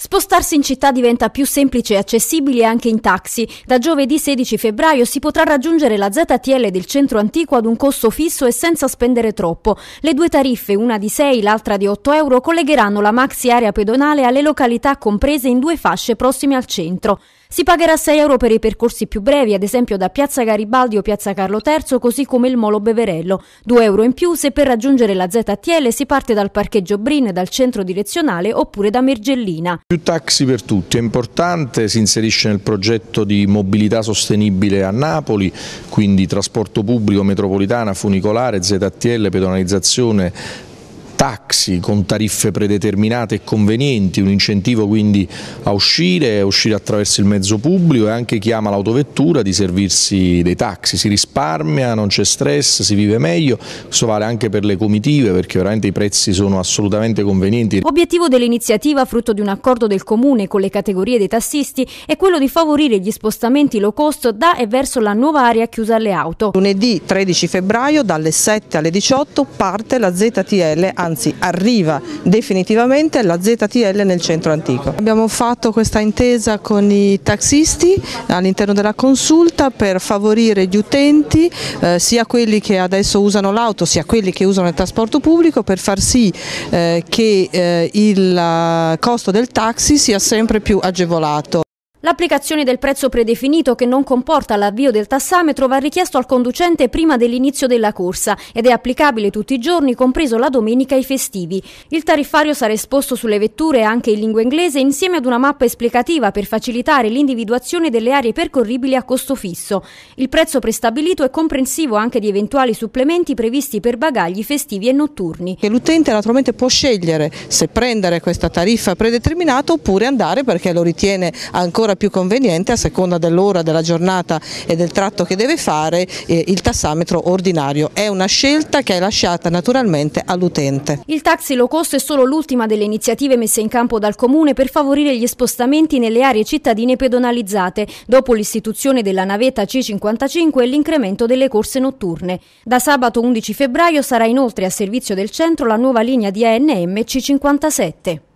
Spostarsi in città diventa più semplice e accessibile anche in taxi. Da giovedì 16 febbraio si potrà raggiungere la ZTL del centro antico ad un costo fisso e senza spendere troppo. Le due tariffe, una di 6, e l'altra di 8 euro, collegheranno la maxi area pedonale alle località comprese in due fasce prossime al centro. Si pagherà 6 euro per i percorsi più brevi, ad esempio da Piazza Garibaldi o Piazza Carlo III, così come il Molo Beverello. 2 euro in più se per raggiungere la ZTL si parte dal parcheggio Brin, dal centro direzionale oppure da Mergellina. Più taxi per tutti, è importante, si inserisce nel progetto di mobilità sostenibile a Napoli, quindi trasporto pubblico, metropolitana, funicolare, ZTL, pedonalizzazione taxi con tariffe predeterminate e convenienti, un incentivo quindi a uscire, a uscire attraverso il mezzo pubblico e anche chi ama l'autovettura di servirsi dei taxi, si risparmia, non c'è stress, si vive meglio, questo vale anche per le comitive perché veramente i prezzi sono assolutamente convenienti. Obiettivo dell'iniziativa, frutto di un accordo del Comune con le categorie dei tassisti, è quello di favorire gli spostamenti low cost da e verso la nuova area chiusa alle auto. Lunedì 13 febbraio dalle 7 alle 18 parte la ZTL a anzi arriva definitivamente la ZTL nel centro antico. Abbiamo fatto questa intesa con i taxisti all'interno della consulta per favorire gli utenti, eh, sia quelli che adesso usano l'auto sia quelli che usano il trasporto pubblico per far sì eh, che eh, il costo del taxi sia sempre più agevolato. L'applicazione del prezzo predefinito che non comporta l'avvio del tassametro va richiesto al conducente prima dell'inizio della corsa ed è applicabile tutti i giorni, compreso la domenica e i festivi. Il tariffario sarà esposto sulle vetture anche in lingua inglese insieme ad una mappa esplicativa per facilitare l'individuazione delle aree percorribili a costo fisso. Il prezzo prestabilito è comprensivo anche di eventuali supplementi previsti per bagagli festivi e notturni. L'utente naturalmente può scegliere se prendere questa tariffa predeterminata oppure andare perché lo ritiene ancora l'ora più conveniente a seconda dell'ora della giornata e del tratto che deve fare eh, il tassametro ordinario. È una scelta che è lasciata naturalmente all'utente. Il taxi low cost è solo l'ultima delle iniziative messe in campo dal Comune per favorire gli spostamenti nelle aree cittadine pedonalizzate dopo l'istituzione della navetta C55 e l'incremento delle corse notturne. Da sabato 11 febbraio sarà inoltre a servizio del centro la nuova linea di ANM C57.